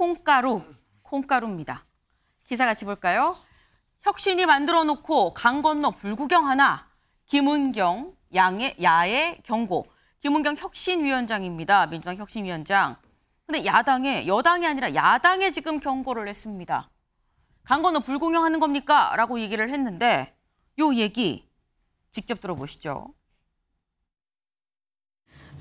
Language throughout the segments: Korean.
콩가루, 콩가루입니다. 기사 같이 볼까요? 혁신이 만들어 놓고 강 건너 불구경 하나, 김은경 양의, 야의 경고. 김은경 혁신위원장입니다. 민주당 혁신위원장. 근데 야당에, 여당이 아니라 야당에 지금 경고를 했습니다. 강 건너 불공영 하는 겁니까? 라고 얘기를 했는데 요 얘기 직접 들어보시죠.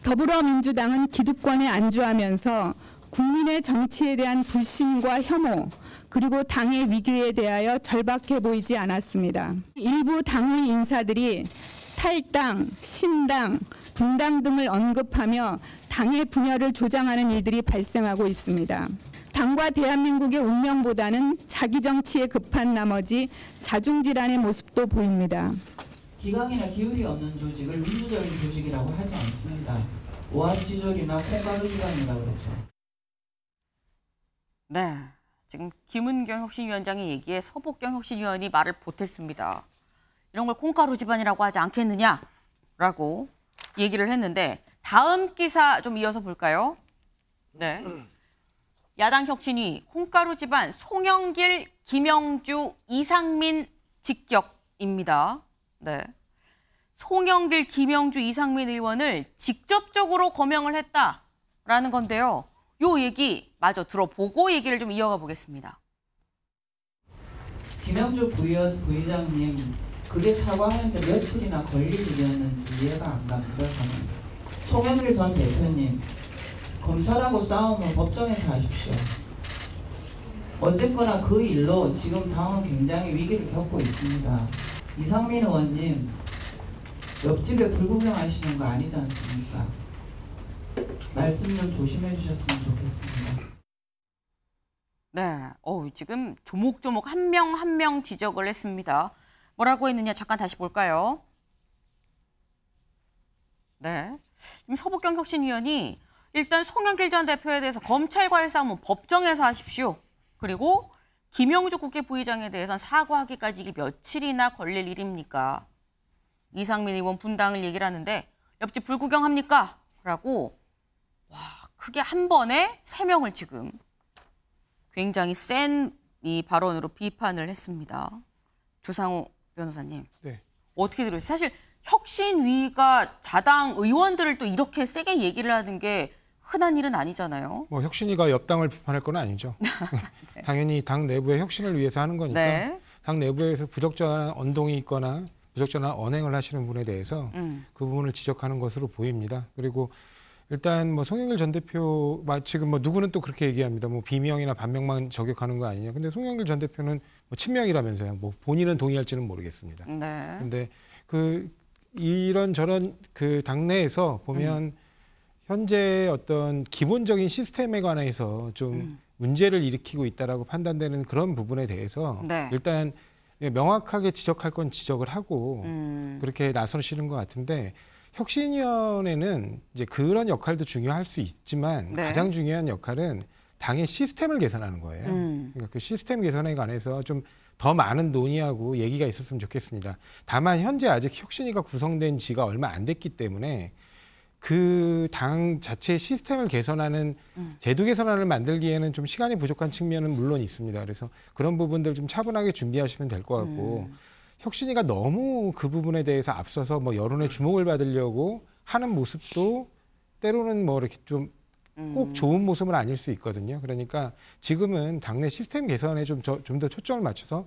더불어민주당은 기득권에 안주하면서 국민의 정치에 대한 불신과 혐오, 그리고 당의 위기에 대하여 절박해 보이지 않았습니다. 일부 당의 인사들이 탈당, 신당, 분당 등을 언급하며 당의 분열을 조장하는 일들이 발생하고 있습니다. 당과 대한민국의 운명보다는 자기 정치에 급한 나머지 자중질환의 모습도 보입니다. 기강이나 기울이 없는 조직을 민주적인 조직이라고 하지 않습니다. 오합지졸이나 콩가루 기관이라고 그러죠. 네. 지금 김은경 혁신위원장이얘기해 서복경 혁신위원이 말을 보탰습니다. 이런 걸 콩가루 집안이라고 하지 않겠느냐라고 얘기를 했는데 다음 기사 좀 이어서 볼까요? 네. 야당 혁신이 콩가루 집안 송영길, 김영주, 이상민 직격입니다. 네. 송영길, 김영주, 이상민 의원을 직접적으로 거명을 했다라는 건데요. 요 얘기 마저 들어보고 얘기를 좀 이어가 보겠습니다. 김영주 부의원 부의장님 그게 사과하는데 며칠이나 걸릴 일이었는지 이해가 안 갑니다. 저는 송영길 전 대표님 검찰하고 싸움은 법정에서 하십시오. 어쨌거나 그 일로 지금 당은 굉장히 위기를 겪고 있습니다. 이상민 의원님 옆집에 불구경하시는 거 아니지 않습니까? 말씀 좀 조심해 주셨으면 좋겠습니다. 네, 어 지금 조목조목 한 명 한 명 지적을 했습니다. 뭐라고 했느냐 잠깐 다시 볼까요? 네, 지금 서북경 혁신위원이 일단 송영길 전 대표에 대해서 검찰과의 싸움은 법정에서 하십시오. 그리고 김영주 국회 부의장에 대해서는 사과하기까지 이게 며칠이나 걸릴 일입니까? 이상민 의원 분당을 얘기를 하는데 옆집 불구경합니까? 라고 와 크게 한 번에 세 명을 지금 굉장히 센 이 발언으로 비판을 했습니다. 조상호 변호사님. 네. 어떻게 들으세요? 사실 혁신위가 자당 의원들을 또 이렇게 세게 얘기를 하는 게 흔한 일은 아니잖아요. 뭐 혁신위가 옆당을 비판할 건 아니죠. 네. 당연히 당 내부의 혁신을 위해서 하는 거니까 네. 당 내부에서 부적절한 언동이 있거나 부적절한 언행을 하시는 분에 대해서 음. 그 부분을 지적하는 것으로 보입니다. 그리고 일단 뭐 송영길 전 대표 지금 뭐 누구는 또 그렇게 얘기합니다. 뭐 비명이나 반명만 저격하는 거 아니냐. 근데 송영길 전 대표는 뭐 친명이라면서요. 뭐 본인은 동의할지는 모르겠습니다. 네. 근데 그 이런 저런 그 당내에서 보면 음. 현재 어떤 기본적인 시스템에 관해서 좀 음. 문제를 일으키고 있다라고 판단되는 그런 부분에 대해서 네. 일단 예, 명확하게 지적할 건 지적을 하고 음. 그렇게 나서시는 것 같은데 혁신위원회는 이제 그런 역할도 중요할 수 있지만 네. 가장 중요한 역할은 당의 시스템을 개선하는 거예요. 음. 그러니까 그 시스템 개선에 관해서 좀 더 많은 논의하고 얘기가 있었으면 좋겠습니다. 다만 현재 아직 혁신위가 구성된 지가 얼마 안 됐기 때문에 그 당 자체의 시스템을 개선하는 음. 제도 개선안을 만들기에는 좀 시간이 부족한 측면은 물론 있습니다. 그래서 그런 부분들 좀 차분하게 준비하시면 될 것 같고 음. 혁신이가 너무 그 부분에 대해서 앞서서 뭐 여론의 음. 주목을 받으려고 하는 모습도 때로는 뭐 이렇게 좀꼭 음. 좋은 모습은 아닐 수 있거든요. 그러니까 지금은 당내 시스템 개선에 좀더좀더 초점을 맞춰서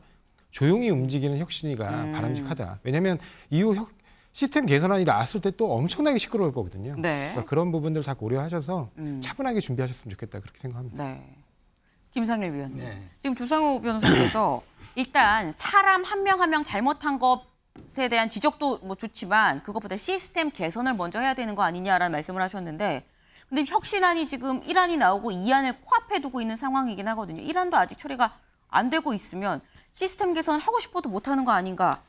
조용히 움직이는 혁신이가 음. 바람직하다. 왜냐하면 이후 혁, 시스템 개선안이 나왔을 때 또 엄청나게 시끄러울 거거든요. 네. 그러니까 그런 부분들 다 고려하셔서 음. 차분하게 준비하셨으면 좋겠다 그렇게 생각합니다. 네. 김상일 위원님. 네. 지금 조상호 변호사께서 일단 사람 한 명 한 명 잘못한 것에 대한 지적도 뭐 좋지만 그것보다 시스템 개선을 먼저 해야 되는 거 아니냐라는 말씀을 하셨는데 근데 혁신안이 지금 1안이 나오고 2안을 코앞에 두고 있는 상황이긴 하거든요. 1안도 아직 처리가 안 되고 있으면 시스템 개선을 하고 싶어도 못하는 거 아닌가.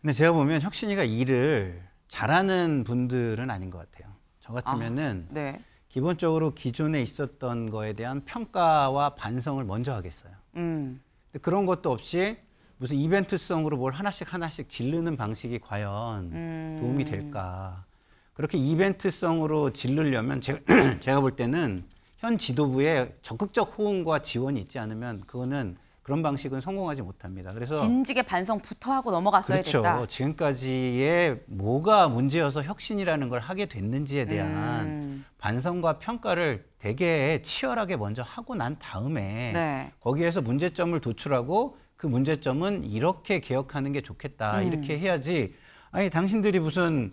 근데 제가 보면 혁신이가 일을 잘하는 분들은 아닌 것 같아요. 저 같으면은 아, 네. 기본적으로 기존에 있었던 거에 대한 평가와 반성을 먼저 하겠어요. 음. 근데 그런 것도 없이 무슨 이벤트성으로 뭘 하나씩 하나씩 질르는 방식이 과연 음. 도움이 될까. 그렇게 이벤트성으로 질르려면 제, 제가 볼 때는 현지도부에 적극적 호응과 지원이 있지 않으면 그거는 그런 방식은 성공하지 못합니다. 그래서 진지게 반성부터 하고 넘어갔어야 그렇죠. 됐다. 지금까지의 뭐가 문제여서 혁신이라는 걸 하게 됐는지에 대한 음. 반성과 평가를 되게 치열하게 먼저 하고 난 다음에 네. 거기에서 문제점을 도출하고 그 문제점은 이렇게 개혁하는 게 좋겠다. 음. 이렇게 해야지. 아니 당신들이 무슨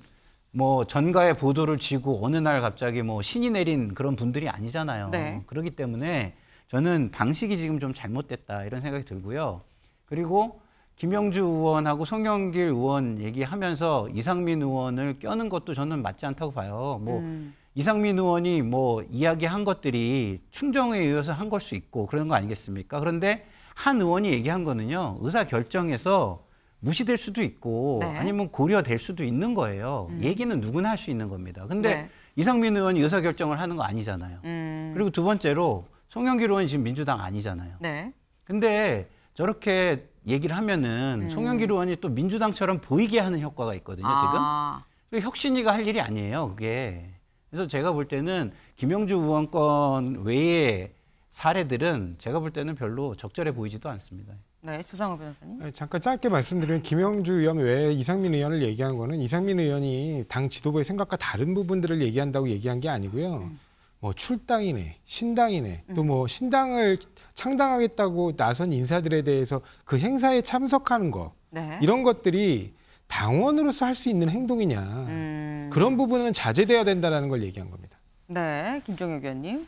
뭐 전가의 보도를 쥐고 어느 날 갑자기 뭐 신이 내린 그런 분들이 아니잖아요. 네. 그렇기 때문에 저는 방식이 지금 좀 잘못됐다 이런 생각이 들고요. 그리고 김영주 의원하고 송영길 의원 얘기하면서 이상민 의원을 껴는 것도 저는 맞지 않다고 봐요. 뭐 음. 이상민 의원이 뭐 이야기한 것들이 충정에 의해서 한 걸 수 있고 그런 거 아니겠습니까? 그런데 한 의원이 얘기한 거는요 의사 결정에서 무시될 수도 있고 네. 아니면 고려될 수도 있는 거예요. 음. 얘기는 누구나 할 수 있는 겁니다. 근데 네. 이상민 의원이 의사 결정을 하는 거 아니잖아요. 음. 그리고 두 번째로 송영길의원 지금 민주당 아니잖아요. 네. 근데 저렇게 얘기를 하면은 음. 송영길 의원이 또 민주당처럼 보이게 하는 효과가 있거든요, 아. 지금. 혁신이가 할 일이 아니에요, 그게. 그래서 제가 볼 때는 김영주 의원권 외에 사례들은 제가 볼 때는 별로 적절해 보이지도 않습니다. 네, 조상호 변호사님. 네, 잠깐 짧게 말씀드리면 김영주 의원 외에 이상민 의원을 얘기한 거는 이상민 의원이 당 지도부의 생각과 다른 부분들을 얘기한다고 얘기한 게 아니고요. 음. 뭐 출당이네, 신당이네, 또 뭐 신당을 창당하겠다고 나선 인사들에 대해서 그 행사에 참석하는 거 네. 이런 것들이 당원으로서 할 수 있는 행동이냐 음. 그런 부분은 자제돼야 된다라는 걸 얘기한 겁니다. 네, 김종혁 의원님.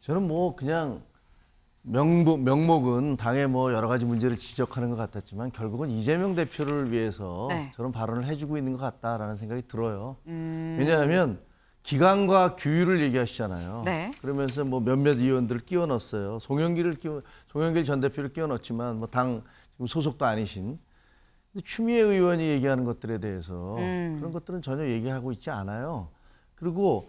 저는 뭐 그냥 명목, 명목은 당의 뭐 여러 가지 문제를 지적하는 것 같았지만 결국은 이재명 대표를 위해서 네. 저런 발언을 해주고 있는 것 같다라는 생각이 들어요. 음. 왜냐하면 기강과 규율을 얘기하시잖아요. 네. 그러면서 뭐 몇몇 의원들을 끼워 넣었어요. 송영길을 끼워 송영길 전 대표를 끼워 넣었지만 뭐 당 소속도 아니신 근데 추미애 의원이 얘기하는 것들에 대해서 음. 그런 것들은 전혀 얘기하고 있지 않아요. 그리고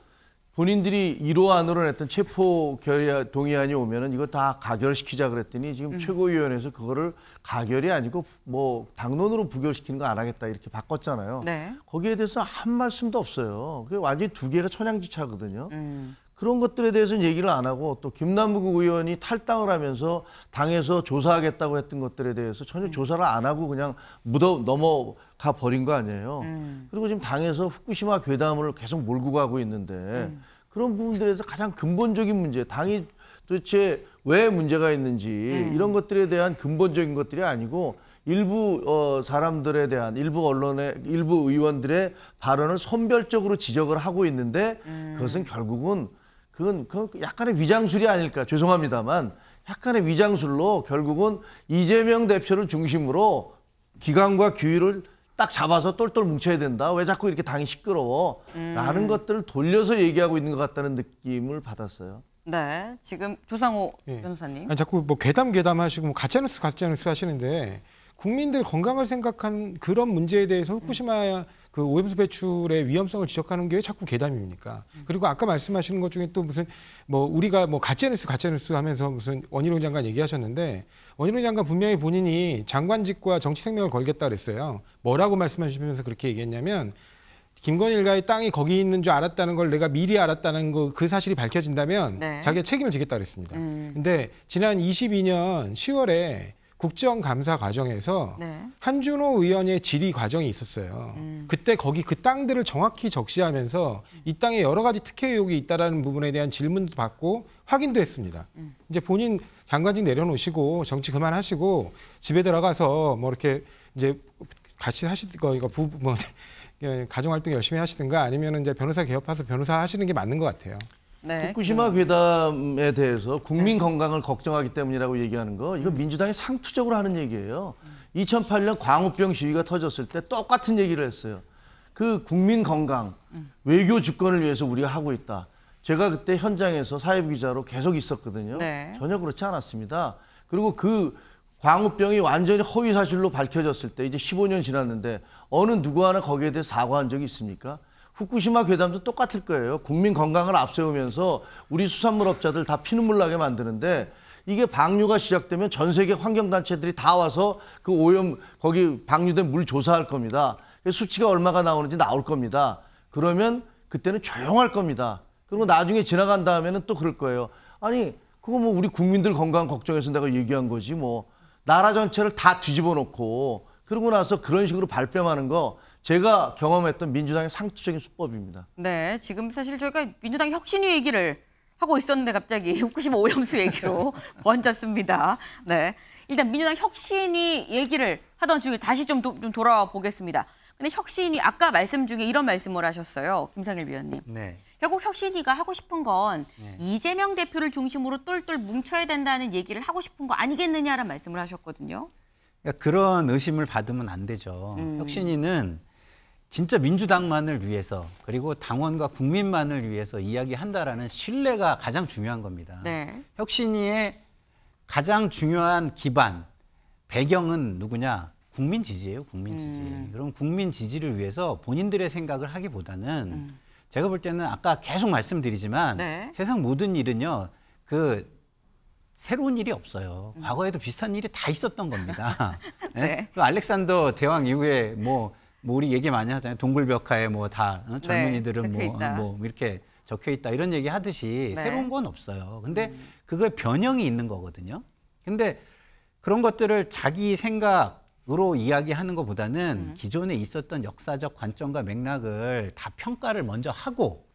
본인들이 1호 안으로 냈던 체포 결의 동의안이 오면은 이거 다 가결시키자 그랬더니 지금 음. 최고위원회에서 그거를 가결이 아니고 뭐 당론으로 부결시키는 거 안 하겠다 이렇게 바꿨잖아요. 네. 거기에 대해서 한 말씀도 없어요. 그게 완전히 두 개가 천양지차거든요. 음. 그런 것들에 대해서는 얘기를 안 하고 또 김남국 의원이 탈당을 하면서 당에서 조사하겠다고 했던 것들에 대해서 전혀 음. 조사를 안 하고 그냥 묻어 넘어가 버린 거 아니에요. 음. 그리고 지금 당에서 후쿠시마 괴담을 계속 몰고 가고 있는데 음. 그런 부분들에서 가장 근본적인 문제, 당이 도대체 왜 문제가 있는지 음. 이런 것들에 대한 근본적인 것들이 아니고 일부 어, 사람들에 대한 일부 언론의 일부 의원들의 발언을 선별적으로 지적을 하고 있는데 음. 그것은 결국은 그건, 그건 약간의 위장술이 아닐까 죄송합니다만 약간의 위장술로 결국은 이재명 대표를 중심으로 기강과 규율을 딱 잡아서 똘똘 뭉쳐야 된다. 왜 자꾸 이렇게 당이 시끄러워? 음. 라는 것들을 돌려서 얘기하고 있는 것 같다는 느낌을 받았어요. 네, 지금 조상호 네. 변호사님. 아니, 자꾸 뭐 괴담 괴담 하시고 뭐 가짜뉴스 가짜뉴스 하시는데 국민들 건강을 생각한 그런 문제에 대해서 음. 후쿠시마 음. 그 오염수 배출의 위험성을 지적하는 게 자꾸 괴담입니까? 그리고 아까 말씀하시는 것 중에 또 무슨 뭐 우리가 뭐 가짜뉴스 가짜뉴스 하면서 무슨 원희룡 장관 얘기하셨는데 원희룡 장관 분명히 본인이 장관직과 정치 생명을 걸겠다 그랬어요. 뭐라고 말씀하시면서 그렇게 얘기했냐면 김건 일가의 땅이 거기 있는 줄 알았다는 걸 내가 미리 알았다는 거, 그 사실이 밝혀진다면 네. 자기가 책임을 지겠다 그랬습니다. 음. 근데 지난 22년 10월에 국정감사 과정에서 네. 한준호 의원의 질의 과정이 있었어요. 음. 그때 거기 그 땅들을 정확히 적시하면서 음. 이 땅에 여러 가지 특혜 의혹이 있다라는 부분에 대한 질문도 받고 확인도 했습니다. 음. 이제 본인 장관직 내려놓으시고 정치 그만하시고 집에 들어가서 뭐 이렇게 이제 같이 하실 거니까 부부 뭐 예, 가정 활동 열심히 하시든가 아니면 이제 변호사 개업해서 변호사 하시는 게 맞는 것 같아요. 네, 후쿠시마 괴담에 대해서 국민 네. 건강을 걱정하기 때문이라고 얘기하는 거 이거 음. 민주당이 상투적으로 하는 얘기예요. 2008년 광우병 시위가 터졌을 때 똑같은 얘기를 했어요. 그 국민 건강, 음. 외교 주권을 위해서 우리가 하고 있다. 제가 그때 현장에서 사회부 기자로 계속 있었거든요. 네. 전혀 그렇지 않았습니다. 그리고 그 광우병이 완전히 허위사실로 밝혀졌을 때 이제 15년 지났는데 어느 누구 하나 거기에 대해 사과한 적이 있습니까? 후쿠시마 괴담도 똑같을 거예요. 국민 건강을 앞세우면서 우리 수산물업자들 다 피눈물 나게 만드는데 이게 방류가 시작되면 전 세계 환경단체들이 다 와서 그 오염 거기 방류된 물 조사할 겁니다. 수치가 얼마가 나오는지 나올 겁니다. 그러면 그때는 조용할 겁니다. 그리고 나중에 지나간 다음에는 또 그럴 거예요. 아니 그거 뭐 우리 국민들 건강 걱정해서 내가 얘기한 거지 뭐 나라 전체를 다 뒤집어 놓고 그러고 나서 그런 식으로 발뺌하는 거 제가 경험했던 민주당의 상투적인 수법입니다. 네, 지금 사실 저희가 민주당 혁신위 얘기를 하고 있었는데 갑자기 후쿠시마 오염수 얘기로 번졌습니다. 네, 일단 민주당 혁신위 얘기를 하던 중에 다시 좀, 도, 좀 돌아와 보겠습니다. 근데 혁신위 아까 말씀 중에 이런 말씀을 하셨어요, 김상일 위원님. 네. 결국 혁신위가 하고 싶은 건 네. 이재명 대표를 중심으로 똘똘 뭉쳐야 된다는 얘기를 하고 싶은 거 아니겠느냐라는 말씀을 하셨거든요. 그러니까 그런 의심을 받으면 안 되죠. 음. 혁신위는 진짜 민주당만을 위해서 그리고 당원과 국민만을 위해서 이야기한다라는 신뢰가 가장 중요한 겁니다. 네. 혁신이의 가장 중요한 기반 배경은 누구냐? 국민 지지예요. 국민 지지. 음. 그럼 국민 지지를 위해서 본인들의 생각을 하기보다는 음. 제가 볼 때는 아까 계속 말씀드리지만 네. 세상 모든 일은요. 그 새로운 일이 없어요. 음. 과거에도 비슷한 일이 다 있었던 겁니다. 네. 네. 그 알렉산더 대왕 이후에 뭐뭐 우리 얘기 많이 하잖아요. 동굴벽화에 뭐다 어? 네, 젊은이들은 네, 뭐, 뭐 이렇게 적혀 있다 이런 얘기 하듯이 네. 새로운 건 없어요. 근데 음. 그거 변형이 있는 거거든요. 근데 그런 것들을 자기 생각으로 이야기하는 것보다는 음. 기존에 있었던 역사적 관점과 맥락을 다 평가를 먼저 하고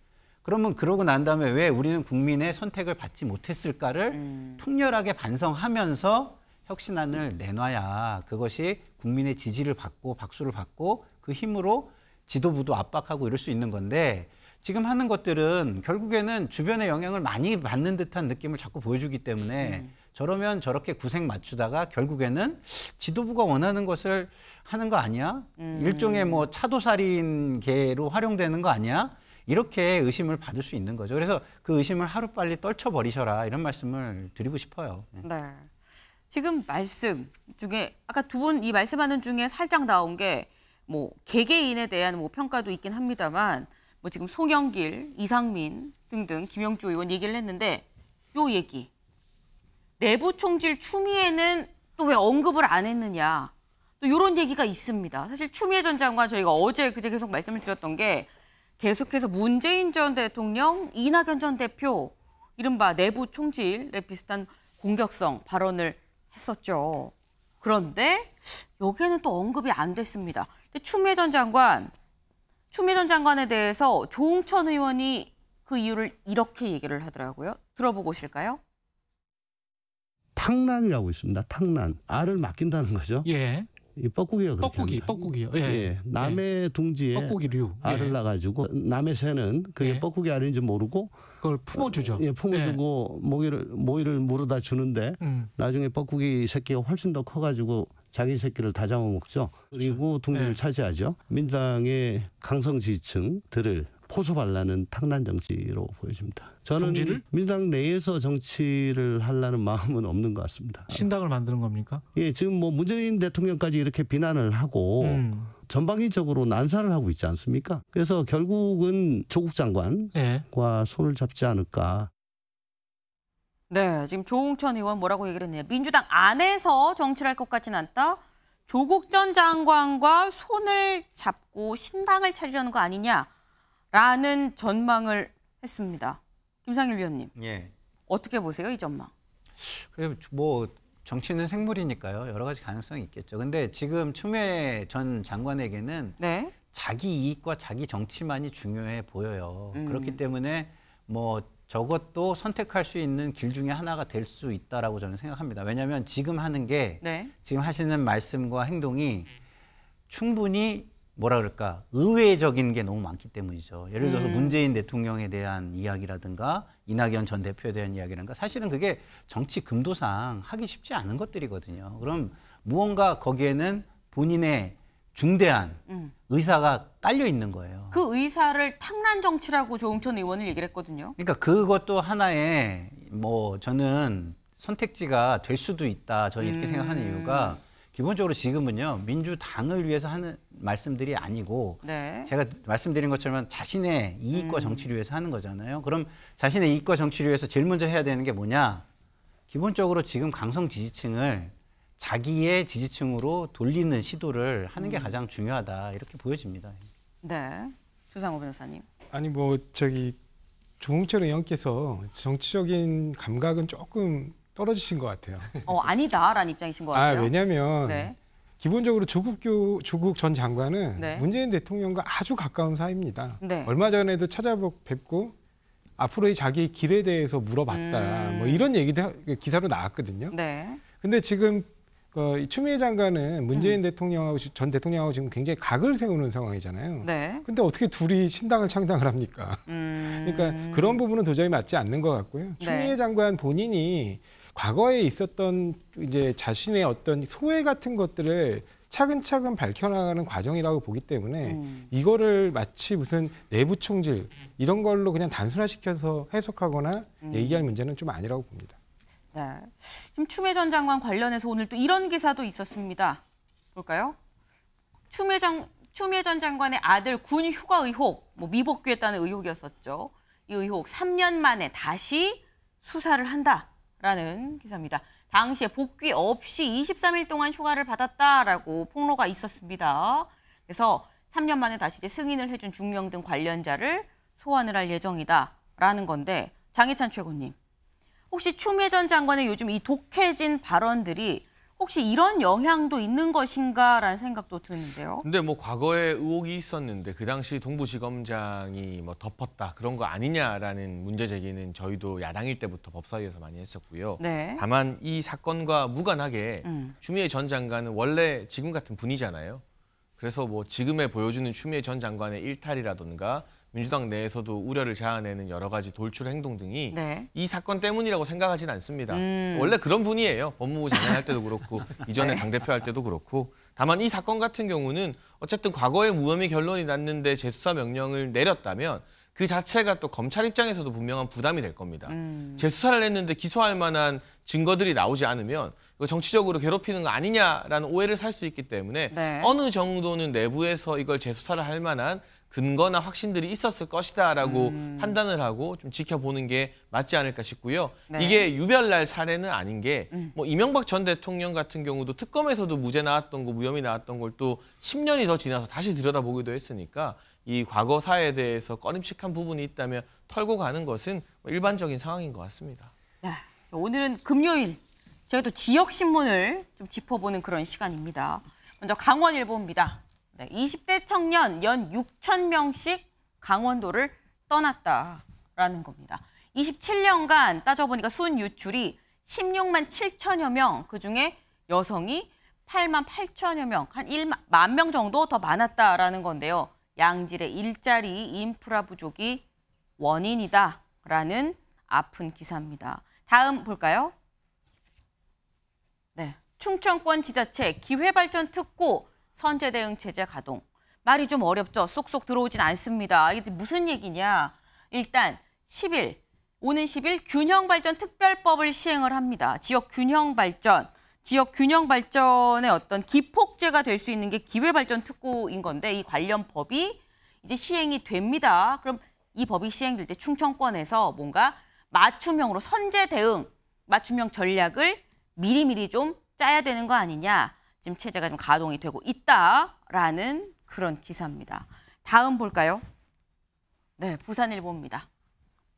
그러면 그러고 난 다음에 왜 우리는 국민의 선택을 받지 못했을까를 음. 통렬하게 반성하면서 혁신안을 내놔야 그것이 국민의 지지를 받고 박수를 받고 그 힘으로 지도부도 압박하고 이럴 수 있는 건데 지금 하는 것들은 결국에는 주변의 영향을 많이 받는 듯한 느낌을 자꾸 보여주기 때문에 음. 저러면 저렇게 구색 맞추다가 결국에는 지도부가 원하는 것을 하는 거 아니야? 음. 일종의 뭐 차도살인계로 활용되는 거 아니야? 이렇게 의심을 받을 수 있는 거죠. 그래서 그 의심을 하루빨리 떨쳐버리셔라 이런 말씀을 드리고 싶어요. 네. 네. 지금 말씀 중에 아까 두 분 이 말씀하는 중에 살짝 나온 게뭐 개개인에 대한 뭐 평가도 있긴 합니다만 뭐 지금 송영길, 이상민 등등 김영주 의원 얘기를 했는데 요 얘기 내부 총질 추미애는 또 왜 언급을 안 했느냐 또 이런 얘기가 있습니다. 사실 추미애 전 장관 저희가 어제 그제 계속 말씀을 드렸던 게 계속해서 문재인 전 대통령, 이낙연 전 대표 이른바 내부 총질에 비슷한 공격성 발언을 했었죠. 그런데 여기에는 또 언급이 안 됐습니다. 추미애 전 장관, 추미애 전 장관에 대해서 조홍천 의원이 그 이유를 이렇게 얘기를 하더라고요. 들어보고 오실까요? 탕난이라고 있습니다. 탕난. 알을 맡긴다는 거죠. 예. 이 뻐꾸기가 그렇게 뻐꾸기, 뻐꾸기요. 예. 예. 남의 예. 둥지에 뻐꾸기류. 예. 알을 낳아가지고 남의 새는 그게 예. 뻐꾸기 알인지 모르고 그걸 품어주죠. 예, 품어주고 예. 모이를 모이를 물어다 주는데 음. 나중에 뻐꾸기 새끼가 훨씬 더 커가지고 자기 새끼를 다 잡아먹죠. 그리고 동지를 그렇죠. 네. 차지하죠. 민당의 강성 지층들을 포소발라는 탕난 정치로 보여집니다. 저는 동지를? 민당 내에서 정치를 하려는 마음은 없는 것 같습니다. 신당을 만드는 겁니까? 예, 지금 뭐 문재인 대통령까지 이렇게 비난을 하고 음. 전방위적으로 난사를 하고 있지 않습니까? 그래서 결국은 조국 장관과 예. 손을 잡지 않을까. 네, 지금 조홍천 의원 뭐라고 얘기를 했냐. 민주당 안에서 정치를 할 것 같진 않다. 조국 전 장관과 손을 잡고 신당을 차리려는 거 아니냐라는 전망을 했습니다. 김상일 위원님. 예. 어떻게 보세요, 이 전망? 그래 뭐 정치는 생물이니까요. 여러 가지 가능성이 있겠죠. 근데 지금 추미애 전 장관에게는 네. 자기 이익과 자기 정치만이 중요해 보여요. 음. 그렇기 때문에 뭐 저것도 선택할 수 있는 길 중에 하나가 될 수 있다라고 저는 생각합니다. 왜냐하면 지금 하는 게 네. 지금 하시는 말씀과 행동이 충분히 뭐라 그럴까 의외적인 게 너무 많기 때문이죠. 예를 들어서 음. 문재인 대통령에 대한 이야기라든가 이낙연 전 대표에 대한 이야기라든가 사실은 그게 정치 금도상 하기 쉽지 않은 것들이거든요. 그럼 무언가 거기에는 본인의 중대한 음. 의사가 깔려 있는 거예요. 그 의사를 탕란 정치라고 조홍천 의원을 얘기를 했거든요. 그러니까 그것도 하나의 뭐 저는 선택지가 될 수도 있다. 저는 이렇게 음. 생각하는 이유가 기본적으로 지금은요 민주당을 위해서 하는 말씀들이 아니고 네. 제가 말씀드린 것처럼 자신의 이익과 음. 정치를 위해서 하는 거잖아요. 그럼 자신의 이익과 정치를 위해서 제일 먼저 해야 되는 게 뭐냐? 기본적으로 지금 강성 지지층을 자기의 지지층으로 돌리는 시도를 하는 게 음. 가장 중요하다 이렇게 보여집니다. 네, 조상호 변호사님. 아니 뭐 저기 조홍철 의원께서 정치적인 감각은 조금 떨어지신 것 같아요. 어 아니다라는 입장이신 것 아, 같아요. 아 왜냐하면 네. 기본적으로 조국 교 조국 전 장관은 네. 문재인 대통령과 아주 가까운 사이입니다. 네. 얼마 전에도 찾아뵙고 앞으로의 자기 길에 대해서 물어봤다. 음... 뭐 이런 얘기도 기사로 나왔거든요. 네. 근데 지금 그 추미애 장관은 문재인 음. 대통령하고 전 대통령하고 지금 굉장히 각을 세우는 상황이잖아요. 네. 근데 어떻게 둘이 신당을 창당을 합니까? 음. 그러니까 그런 부분은 도저히 맞지 않는 것 같고요. 네. 추미애 네. 장관 본인이 과거에 있었던 이제 자신의 어떤 소외 같은 것들을 차근차근 밝혀나가는 과정이라고 보기 때문에 음. 이거를 마치 무슨 내부 총질 이런 걸로 그냥 단순화시켜서 해석하거나 음. 얘기할 문제는 좀 아니라고 봅니다. 네. 지금 추미애 전 장관 관련해서 오늘 또 이런 기사도 있었습니다. 볼까요? 추미애, 장, 추미애 전 장관의 아들 군 휴가 의혹, 뭐 미복귀했다는 의혹이었었죠. 이 의혹 3년 만에 다시 수사를 한다라는 기사입니다. 당시에 복귀 없이 23일 동안 휴가를 받았다라고 폭로가 있었습니다. 그래서 3년 만에 다시 이제 승인을 해준 중령 등 관련자를 소환을 할 예정이다라는 건데 장해찬 최고님. 혹시 추미애 전 장관의 요즘 이 독해진 발언들이 혹시 이런 영향도 있는 것인가라는 생각도 드는데요. 근데 뭐 과거에 의혹이 있었는데 그 당시 동부지검장이 뭐 덮었다 그런 거 아니냐라는 문제 제기는 저희도 야당일 때부터 법사위에서 많이 했었고요. 네. 다만 이 사건과 무관하게 음. 추미애 전 장관은 원래 지금 같은 분이잖아요. 그래서 뭐 지금에 보여주는 추미애 전 장관의 일탈이라든가 민주당 내에서도 우려를 자아내는 여러 가지 돌출 행동 등이 네. 이 사건 때문이라고 생각하진 않습니다. 음. 원래 그런 분이에요. 법무부 장관 할 때도 그렇고 이전에 네. 당대표 할 때도 그렇고 다만 이 사건 같은 경우는 어쨌든 과거에 무혐의 결론이 났는데 재수사 명령을 내렸다면 그 자체가 또 검찰 입장에서도 분명한 부담이 될 겁니다. 음. 재수사를 했는데 기소할 만한 증거들이 나오지 않으면 이거 정치적으로 괴롭히는 거 아니냐라는 오해를 살 수 있기 때문에 네. 어느 정도는 내부에서 이걸 재수사를 할 만한 근거나 확신들이 있었을 것이다라고 음. 판단을 하고 좀 지켜보는 게 맞지 않을까 싶고요. 네. 이게 유별날 사례는 아닌 게뭐 음. 뭐 이명박 전 대통령 같은 경우도 특검에서도 무죄 나왔던 거 무혐의 나왔던 걸 또 10년이 더 지나서 다시 들여다보기도 했으니까 이 과거 사에 대해서 꺼림칙한 부분이 있다면 털고 가는 것은 뭐 일반적인 상황인 것 같습니다. 네. 오늘은 금요일 저희도 지역 신문을 좀 짚어보는 그런 시간입니다. 먼저 강원일보입니다. 네, 20대 청년 연 6천 명씩 강원도를 떠났다라는 겁니다. 27년간 따져보니까 순 유출이 16만 7천여 명, 그중에 여성이 8만 8천여 명, 한 1만 명 정도 더 많았다라는 건데요. 양질의 일자리 인프라 부족이 원인이다라는 아픈 기사입니다. 다음 볼까요? 네, 충청권 지자체 기회발전 특고 선제 대응 제재 가동. 말이 좀 어렵죠. 쏙쏙 들어오진 않습니다. 이게 무슨 얘기냐? 일단 10일 오는 10일 균형 발전 특별법을 시행을 합니다. 지역 균형 발전 지역 균형 발전의 어떤 기폭제가 될 수 있는 게 기회 발전 특구인 건데 이 관련 법이 이제 시행이 됩니다. 그럼 이 법이 시행될 때 충청권에서 뭔가 맞춤형으로 선제 대응, 맞춤형 전략을 미리미리 좀 짜야 되는 거 아니냐. 지금 체제가 좀 가동이 되고 있다라는 그런 기사입니다. 다음 볼까요? 네, 부산일보입니다.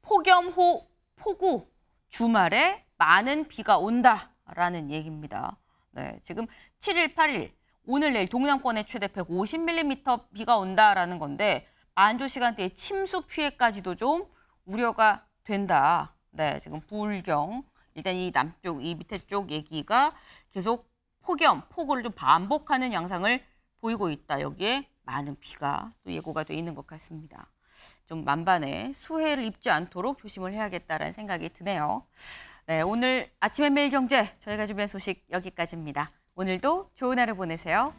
폭염 호 폭우 주말에 많은 비가 온다라는 얘기입니다. 네, 지금 7일, 8일 오늘 내일 동남권에 최대 150mm 비가 온다라는 건데 만조 시간대에 침수 피해까지도 좀 우려가 된다. 네, 지금 불경 일단 이 남쪽 이 밑에 쪽 얘기가 계속 폭염, 폭우를 좀 반복하는 양상을 보이고 있다. 여기에 많은 비가 또 예고가 돼 있는 것 같습니다. 좀 만반에 수해를 입지 않도록 조심을 해야겠다라는 생각이 드네요. 네, 오늘 아침의 매일경제 저희가 준비한 소식 여기까지입니다. 오늘도 좋은 하루 보내세요.